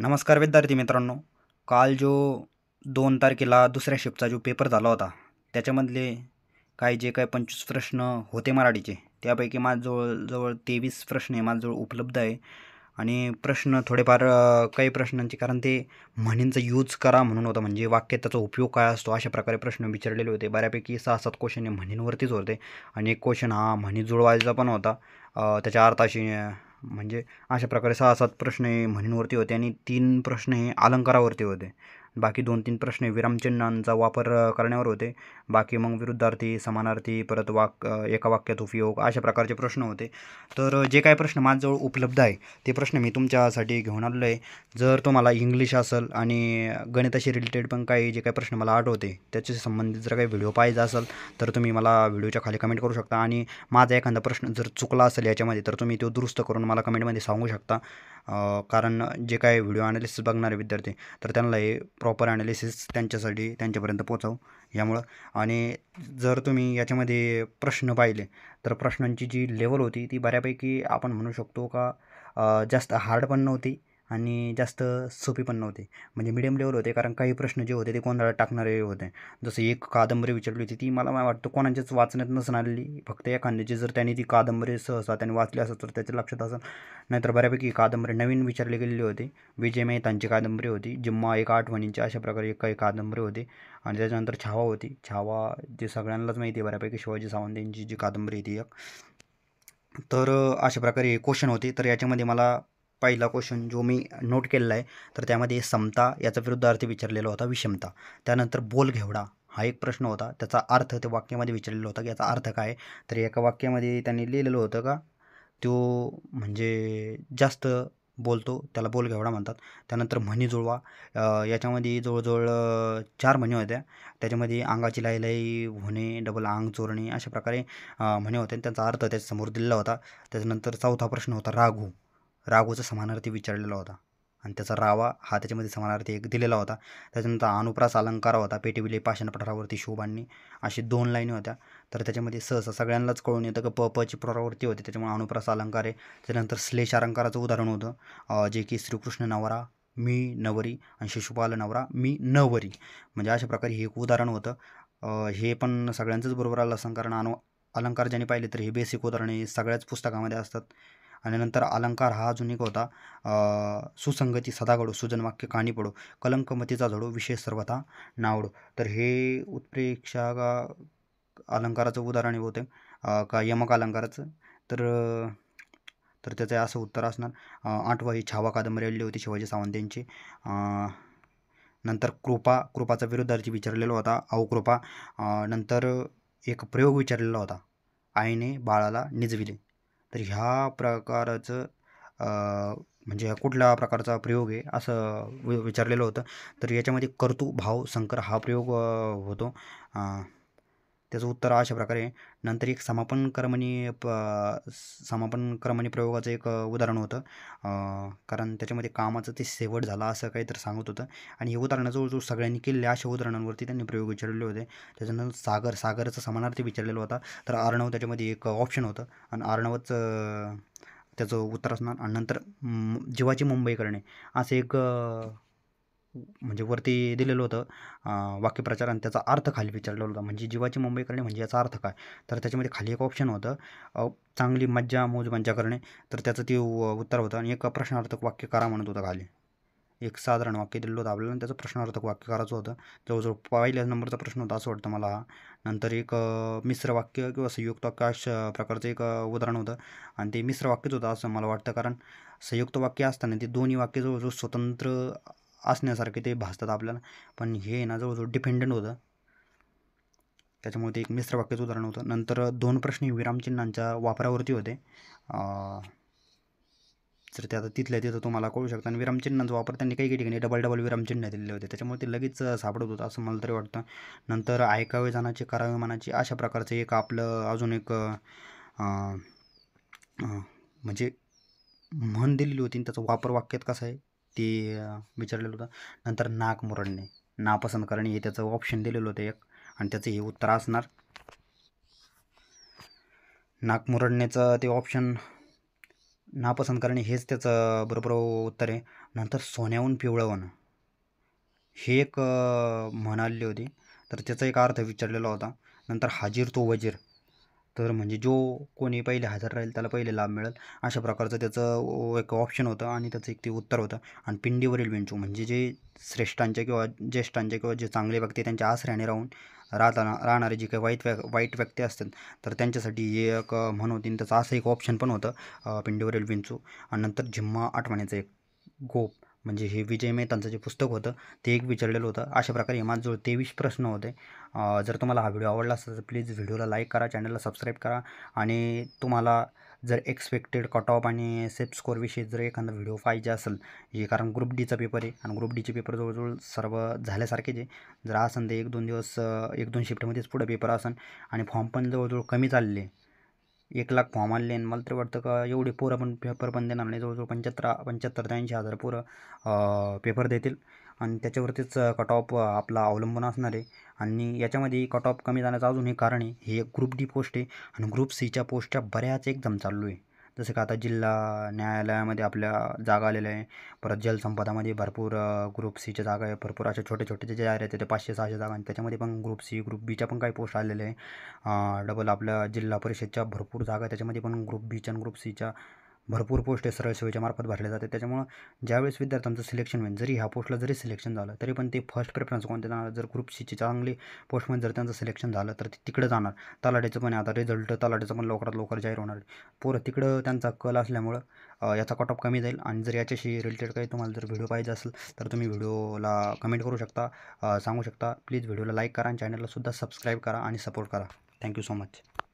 नमस्कार विद्यार्थी मित्रांनो काल जो दोन तारखेला दुसऱ्या शिफ्टचा जो पेपर झाला होता त्याच्यामधले काही जे काही पंचवीस प्रश्न होते मराठीचे त्यापैकी माझजवळ जवळ तेवीस प्रश्न हे माझजवळ उपलब्ध आहे आणि प्रश्न थोडेफार काही प्रश्नांचे कारण ते म्हणींचा यूज करा म्हणून होता म्हणजे वाक्य त्याचा उपयोग काय असतो अशा प्रकारे प्रश्न विचारलेले होते बऱ्यापैकी सहा सात क्वेश्चन हे म्हणींवरतीच होते आणि एक क्वेश्चन हा म्हणी जुळवायचा पण होता त्याच्या अर्थाशी म्हणजे अशा प्रकारे सहा सात प्रश्न हे म्हणींवरती होते आणि तीन प्रश्न हे अलंकारावरती होते बाकी दोन तीन प्रश्न विरामचिन्हांचा वापर करण्यावर होते बाकी मग विरुद्धार्थी समानार्थी परत वाक एका वाक्यात उपयोग अशा प्रकारचे प्रश्न होते तर जे काही प्रश्न माझ्याजवळ उपलब्ध आहे ते प्रश्न मी तुमच्यासाठी घेऊन आलेलो आहे जर तुम्हाला इंग्लिश असेल आणि गणिताशी रिलेटेड पण काही जे काही प्रश्न मला आठवते त्याच्याशी संबंधित जर काही व्हिडिओ पाहिजे असेल तर तुम्ही मला व्हिडिओच्या खाली कमेंट करू शकता आणि माझा एखादा प्रश्न जर चुकला असेल याच्यामध्ये तर तुम्ही तो दुरुस्त करून मला कमेंटमध्ये सांगू शकता कारण जे काही व्हिडिओ अनालिसिस बघणारे विद्यार्थी तर त्यांना हे प्रॉपर ॲनालिसिस त्यांच्यासाठी त्यांच्यापर्यंत पोचावं यामुळं आणि जर तुम्ही याच्यामध्ये प्रश्न पाहिले तर प्रश्नांची जी लेवल होती ती बऱ्यापैकी आपण म्हणू शकतो का जास्त हार्ड पण नव्हती आणि जास्त सोपी पण नव्हते म्हणजे मिडियम लेवल होते कारण काही प्रश्न जे होते ते कोणाला टाकणारे होते जसं एक कादंबरी विचारली होती ती मला वाटतं कोणाच्याच वाचण्यात नसून आली फक्त एखाद्याची जर त्यांनी ती कादंबरी सहसा त्यांनी वाचली असत तर त्याच्या लक्षात असं नाहीतर बऱ्यापैकी कादंबरी नवीन विचारली गेलेली होती विजय मेहतांची कादंबरी होती जिम्मा एक आठवणींची अशा प्रकारे एक काही कादंबरी होती आणि त्याच्यानंतर छावा होती छावा जे सगळ्यांनाच माहिती आहे बऱ्यापैकी शिवाजी सावंत यांची जी कादंबरी होती एक तर अशा प्रकारे क्वेश्चन होते तर याच्यामध्ये मला पहिला क्वेश्चन जो मी नोट केलेला आहे तर त्यामध्ये समता याचा अर्थ विचारलेला होता विषमता त्यानंतर बोल घेवडा हा एक प्रश्न होता त्याचा अर्थ त्या वाक्यामध्ये विचारलेला होता की याचा अर्थ काय तर एका वाक्यामध्ये त्यांनी लिहिलेलं होतं का तो म्हणजे जास्त बोलतो त्याला बोल घेवडा म्हणतात त्यानंतर म्हणी जुळवा याच्यामध्ये जवळजवळ चार म्हणी होत्या त्याच्यामध्ये अंगाची लाईलाई होणे डबल अंग चोरणे अशा प्रकारे म्हणे होते त्यांचा अर्थ त्याच्यासमोर दिलेला होता त्याच्यानंतर चौथा प्रश्न होता राघू रागूचा समानार्थी विचारलेला होता आणि त्याचा रावा हा त्याच्यामध्ये समानार्थी एक दिलेला होता त्याच्यानंतर अनुप्रास अलंकार होता पेटीविले पाषाण पठारावरती शोभांनी अशी दोन लाईनी होत्या तर त्याच्यामध्ये सहसा सगळ्यांनाच कळून येतं की प पची पुनरावृत्ती होती त्याच्यामुळे अनुप्रास अलंकार आहे त्याच्यानंतर श्लेष अलंकाराचं उदाहरण होतं जे की श्रीकृष्ण नवरा मी नवरी आणि शिशुपाल नवरा मी नवरी म्हणजे अशा प्रकारे हे एक उदाहरण होतं हे पण सगळ्यांचंच बरोबर आलं असं कारण अनु अलंकार ज्यांनी पाहिले तर हे बेसिक उदाहरणे सगळ्याच पुस्तकामध्ये असतात आणि नंतर अलंकार हा अजून एक होता सुसंगती सदागडो सुजनवाक्य काणी पडो कलंकमतीचा झडो विशेष सर्वथा नावडो तर हे उत्प्रेक्षा अलंकाराचं उदाहरण होते का यमक अलंकाराचं तर तर त्याचं असं उत्तर असणार आठवा ही छावा कादंबरी आलेली होती शिवाजी सावंत यांची नंतर कृपा कृपाचा विरुद्धार्थी विचारलेला होता अवकृपा नंतर एक प्रयोग विचारलेला होता आईने बाळाला निजविले तर ह्या प्रकारचं म्हणजे कुठल्या प्रकारचा प्रयोग आहे असं विचारलेलं होतं तर याच्यामध्ये भाव संकर हा प्रयोग होतो त्याचं उत्तर अशा प्रकारे नंतर एक समापन कर्मणी प समापन कर्मणी प्रयोगाचं एक उदाहरण होतं कारण त्याच्यामध्ये कामाचं ते शेवट झाला असं काहीतरी सांगत होतं आणि हे उदाहरणं जो सगळ्यांनी केले अशा उदाहरणांवरती त्यांनी प्रयोग विचारलेले होते त्याच्यानंतर सागर सागरचा समानार्थी विचारलेला होता तर अर्णव त्याच्यामध्ये एक ऑप्शन होतं आणि अर्णवच त्याचं उत्तर असणार आणि नंतर जीवाची मुंबई करणे असं एक म्हणजे वरती दिलेलं होतं वाक्यप्रचार आणि त्याचा अर्थ खाली विचारलेला होता म्हणजे जीवाची मुंबई करणे म्हणजे याचा अर्थ काय तर त्याच्यामध्ये खाली एक ऑप्शन होतं चांगली मज्जा मौज मज्जा करणे तर त्याचं ते उत्तर होतं आणि एक प्रश्नार्थक वाक्य करा म्हणत होतं खाली एक साधारण वाक्य दिलेलं होतं आपल्याला त्याचं प्रश्नार्थक वाक्य करायचं होतं जवळजवळ पहिल्या नंबरचा प्रश्न होता असं वाटतं मला हा नंतर एक मिश्र वाक्य किंवा संयुक्त वाक्य अशा प्रकारचं एक उदाहरण होतं आणि ते मिश्र वाक्यच होतं असं मला वाटतं कारण संयुक्त वाक्य असताना ते दोन्ही वाक्य जवळजवळ स्वतंत्र असण्यासारखे ते भासतात आपल्याला पण हे ना जवळजवळ डिपेंडंट होतं त्याच्यामुळे ते एक मिश्रवाक्याचं उदाहरण होतं नंतर दोन प्रश्न विरामचिन्हांच्या वापरावरती होते जर ते आता तिथल्या तिथं तुम्हाला कळू शकतं आणि विरामचिन्हांचा वापर त्यांनी काही काही ठिकाणी डबल डबल विरामचिन्ह दिलेले होते त्याच्यामुळे ते लगेच सापडत होतं असं मला तरी वाटतं नंतर ऐकावे जाण्याचे करावे मनाचे अशा प्रकारचं एक आपलं अजून एक म्हणजे म्हण दिलेली होती त्याचा वापर वाक्यात कसा आहे ते विचारलेलं होतं नंतर नाक मुरडणे नापसंत करणे हे त्याचं ऑप्शन दिलेलं होतं एक आणि त्याचं हे उत्तर असणार नाक मुरडण्याचं ते ऑप्शन नापसंत करणे हेच त्याचं बरोबर उत्तर आहे नंतर सोन्याहून पिवळवणं हे एक म्हणाले होते तर त्याचा एक अर्थ विचारलेला होता नंतर हाजीर तो वजीर तर म्हणजे जो कोणी पहिले हजर राहील त्याला पहिले लाभ मिळेल अशा प्रकारचं त्याचं एक ऑप्शन होतं आणि त्याचं एक ते उत्तर होतं आणि पिंडीवरील विंचू म्हणजे जे श्रेष्ठांच्या किंवा ज्येष्ठांचे किंवा जे चांगले व्यक्ती त्यांच्या आसऱ्याने राहून राहताना राहणारे जे काही वाईट व्यक् वाईट व्यक्ती असतात तर त्यांच्यासाठी एक म्हण होती त्याचं असं एक ऑप्शन पण होतं पिंडीवरील विंचू आणि नंतर झिम्मा आठवण्याचं एक गोप म्हणजे हे विजय मेहतांचं जे पुस्तक होतं ते एक विचारलेलं होतं अशा प्रकारे माझ्याजवळ तेवीस प्रश्न होते जर तुम्हाला हा व्हिडिओ आवडला असेल तर प्लीज व्हिडिओला लाईक करा चॅनलला सबस्क्राईब करा आणि तुम्हाला जर एक्सपेक्टेड कट ऑफ आणि सेफ स्कोरविषयी जर एखादा व्हिडिओ पाहिजे असेल हे कारण ग्रुप डीचा पेपर आहे आणि ग्रुप डीचे पेपर जवळजवळ सर्व झाल्यासारखेच आहे जर असेल ते एक दोन दिवस एक दोन शिफ्टमध्येच पुढे पेपर असेल आणि फॉर्म पण जवळजवळ कमी चालले एक लाख फॉर्म आलेले आणि मला तर वाटतं का एवढे पोरं पण पेपर पण देणार नाही जवळजवळ पंच्याहत्तर पंच्याहत्तर ते ऐंशी हजार पोरं पेपर देतील आणि त्याच्यावरतीच कट ऑफ आपला अवलंबून असणार आहे आणि याच्यामध्ये कट ऑफ कमी जाण्याचं अजून हे कारण आहे हे ग्रुप डी पोस्ट आहे आणि ग्रुप सीच्या पोस्टच्या बऱ्याच एक्झाम चालू आहे जसं का आता जिल्हा न्यायालयामध्ये आपल्या जागा आलेल्या आहे परत जलसंपदामध्ये भरपूर ग्रुप सीच्या जागा आहे भरपूर अशा छोटे छोटे जे जे आहेत ते पाचशे सहाशे जागा आणि त्याच्यामध्ये पण ग्रुप सी ग्रुप बीच्या पण काही पोस्ट आलेले आहे डबल आपल्या जिल्हा परिषदच्या भरपूर जागा त्याच्यामध्ये पण ग्रुप बीच्या आणि ग्रुप सीच्या भरपूर पोस्ट आहे सरळ सेवेच्या मार्फत भरले जाते त्याच्यामुळं ज्यावेळेस विद्यार्थ्यांचं सिलेक्शन होईल जरी ह्या पोस्टला जरी सिलेक्शन झालं तरी पण ते फर्स्ट प्रेफरन्स कोणते जाणार जर ग्रुप चांगली पोस्टमध्ये जर त्यांचं सिलेक्शन झालं तर ते तिकडं जाणार तलाट्याचं पण आता रिझल्ट तलाट्याचं पण लवकरात लवकर जाहीर होणार पोरं तिकडं त्यांचा कल असल्यामुळं याचा कट ऑफ कमी जाईल आणि जर याच्याशी रिलेटेड काही तुम्हाला जर व्हिडिओ पाहिजे असेल तर तुम्ही व्हिडिओला कमेंट करू शकता सांगू शकता प्लीज व्हिडिओला लाईक करा आणि चॅनलला सुद्धा सबस्क्राईब करा आणि सपोर्ट करा थँक्यू सो मच